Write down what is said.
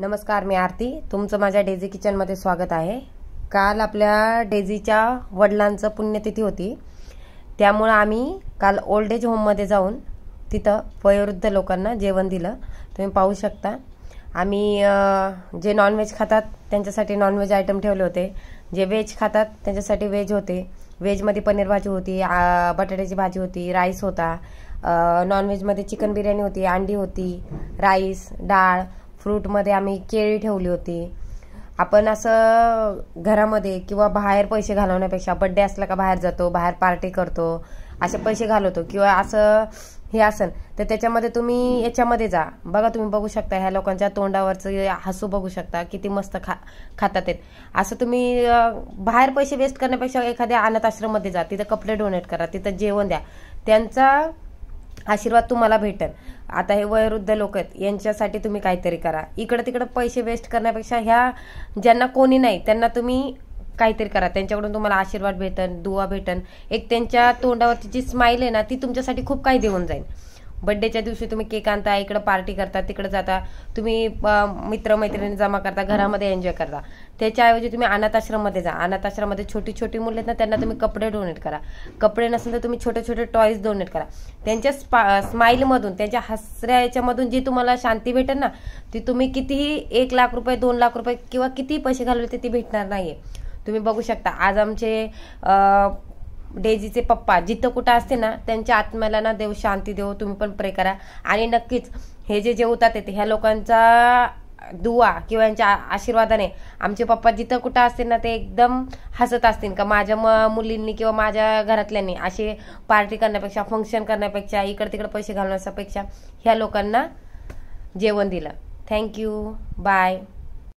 नमस्कार मी आरती तुमचं माझ्या डेझी किचनमध्ये स्वागत आहे काल आपल्या डेझीच्या वडिलांचं पुण्यतिथी होती त्यामुळं आम्ही काल ओल्ड एज होममध्ये जाऊन तिथं वयोवृद्ध लोकांना जेवण दिलं तुम्ही पाहू शकता आम्ही जे नॉनव्हेज खातात त्यांच्यासाठी नॉनव्हेज आयटम ठेवले होते जे व्हेज खातात त्यांच्यासाठी व्हेज होते व्हेजमध्ये पनीर भाजी होती बटाट्याची भाजी होती राईस होता नॉनव्हेजमध्ये चिकन बिर्याणी होती अंडी होती राईस डाळ फ्रूटमध्ये आम्ही केळी ठेवली होती आपण असं घरामध्ये किंवा बाहेर पैसे घालवण्यापेक्षा बड्डे असला का बाहेर जातो बाहेर पार्टी करतो असे पैसे घालवतो किंवा असं हे असेल तर त्याच्यामध्ये तुम्ही याच्यामध्ये जा बघा तुम्ही बघू शकता ह्या लोकांच्या तोंडावरचं हसू बघू शकता किती मस्त खा खातात आहेत असं तुम्ही बाहेर पैसे वेस्ट करण्यापेक्षा एखाद्या अनाथ आश्रममध्ये जा तिथं कपडे डोनेट करा तिथं जेवण द्या त्यांचा आशीर्वाद तुम्हाला भेटेल आता हे वयोवृद्ध लोक आहेत यांच्यासाठी तुम्ही काहीतरी करा इकडं तिकडं पैसे वेस्ट करण्यापेक्षा ह्या ज्यांना कोणी नाही त्यांना तुम्ही काहीतरी करा त्यांच्याकडून तुम्हाला आशीर्वाद भेटन दुवा भेटन एक त्यांच्या तोंडावरची जी स्माईल आहे ना ती तुमच्यासाठी खूप काही देऊन जाईल बड्डेच्या दिवशी तुम्ही केक आणता इकडं पार्टी करता तिकडं जाता तुम्ही मित्रमैत्रिणी जमा करता घरामध्ये एन्जॉय करता त्याच्याऐवजी तुम्ही अनाथाश्रममध्ये जा अनाथाश्रममध्ये छोटी छोटी मुले आहेत ना त्यांना तुम्ही कपडे डोनेट करा कपडे नसेल तर तुम्ही छोटे छोटे टॉयज डोनेट करा त्यांच्या स्पा स्माईलमधून त्यांच्या हसऱ्या जी तुम्हाला शांती भेटेल ना ती तुम्ही कितीही एक लाख रुपये दोन लाख रुपये किंवा कितीही पैसे घालवले ते ती भेटणार नाही तुम्ही बघू शकता आज आमचे डेजीचे पप्पा जिथं कुठं असते ना त्यांच्या आत्म्याला ना देव शांती देव तुम्ही पण प्रे करा आणि नक्कीच हे जे जेवतात येते ह्या लोकांचा दुवा किंवा यांच्या आशीर्वादाने आमचे पप्पा जिथं कुठं असतील ना ते एकदम हसत असतील का माझ्या म मुलींनी किंवा माझ्या घरातल्यांनी असे पार्टी करण्यापेक्षा फंक्शन करण्यापेक्षा इकडे तिकडे पैसे घालण्यापेक्षा ह्या लोकांना जेवण दिलं थँक्यू बाय